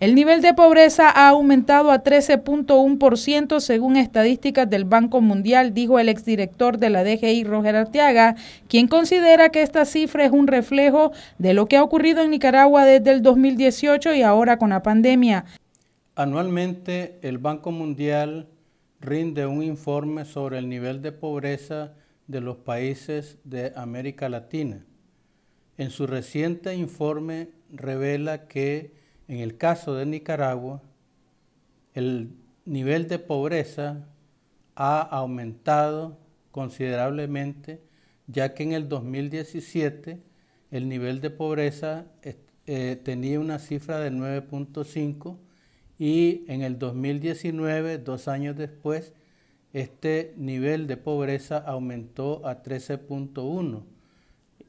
El nivel de pobreza ha aumentado a 13.1% según estadísticas del Banco Mundial, dijo el exdirector de la DGI, Roger Arteaga, quien considera que esta cifra es un reflejo de lo que ha ocurrido en Nicaragua desde el 2018 y ahora con la pandemia. Anualmente el Banco Mundial rinde un informe sobre el nivel de pobreza de los países de América Latina. En su reciente informe revela que en el caso de Nicaragua, el nivel de pobreza ha aumentado considerablemente, ya que en el 2017 el nivel de pobreza eh, tenía una cifra de 9.5 y en el 2019, dos años después, este nivel de pobreza aumentó a 13.1,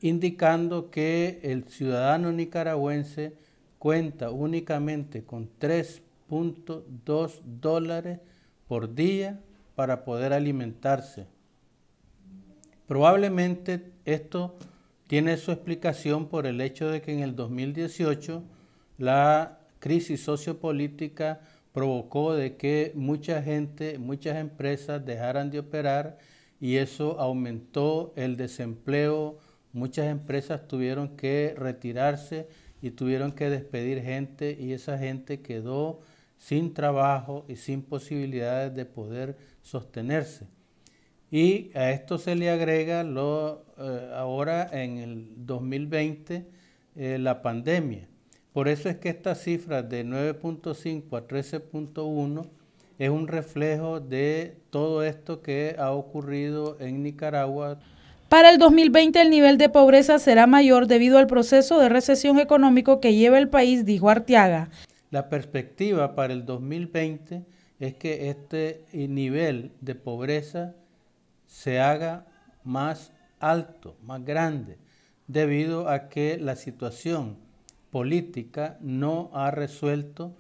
indicando que el ciudadano nicaragüense cuenta únicamente con 3.2 dólares por día para poder alimentarse. Probablemente esto tiene su explicación por el hecho de que en el 2018 la crisis sociopolítica provocó de que mucha gente, muchas empresas dejaran de operar y eso aumentó el desempleo, muchas empresas tuvieron que retirarse y tuvieron que despedir gente y esa gente quedó sin trabajo y sin posibilidades de poder sostenerse. Y a esto se le agrega lo, eh, ahora en el 2020 eh, la pandemia. Por eso es que esta cifra de 9.5 a 13.1 es un reflejo de todo esto que ha ocurrido en Nicaragua. Para el 2020 el nivel de pobreza será mayor debido al proceso de recesión económico que lleva el país, dijo Arteaga. La perspectiva para el 2020 es que este eh, nivel de pobreza se haga más alto, más grande, debido a que la situación política no ha resuelto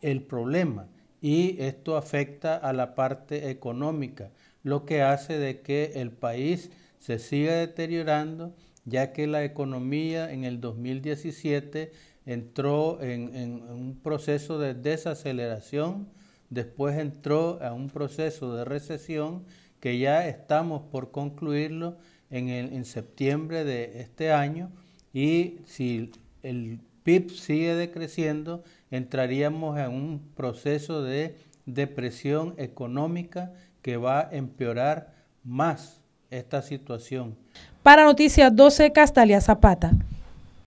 el problema y esto afecta a la parte económica, lo que hace de que el país se sigue deteriorando, ya que la economía en el 2017 entró en, un proceso de desaceleración, después entró a un proceso de recesión que ya estamos por concluirlo en, en septiembre de este año y si el PIB sigue decreciendo, entraríamos en un proceso de depresión económica que va a empeorar más esta situación. Para Noticias 12, Castalia Zapata.